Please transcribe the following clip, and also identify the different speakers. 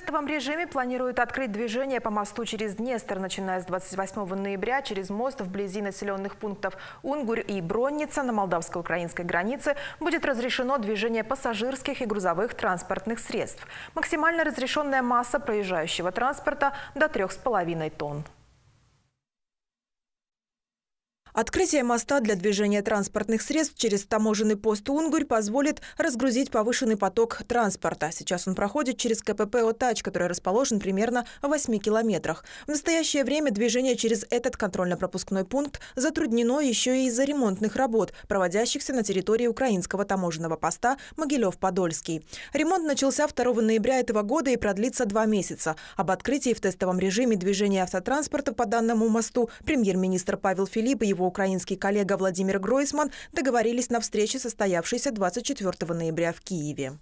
Speaker 1: тестовом режиме планируют открыть движение по мосту через Днестр, начиная с 28 ноября через мост вблизи населенных пунктов Унгурь и Бронница на молдавско-украинской границе будет разрешено движение пассажирских и грузовых транспортных средств. Максимально разрешенная масса проезжающего транспорта до 3,5 тонн. Открытие моста для движения транспортных средств через таможенный пост Унгурь позволит разгрузить повышенный поток транспорта. Сейчас он проходит через КПП «Отач», который расположен примерно в 8 километрах. В настоящее время движение через этот контрольно-пропускной пункт затруднено еще и из-за ремонтных работ, проводящихся на территории украинского таможенного поста Могилев-Подольский. Ремонт начался 2 ноября этого года и продлится два месяца. Об открытии в тестовом режиме движения автотранспорта по данному мосту премьер-министр Павел Филипп и его украинский коллега Владимир Гройсман договорились на встрече, состоявшейся 24 ноября в Киеве.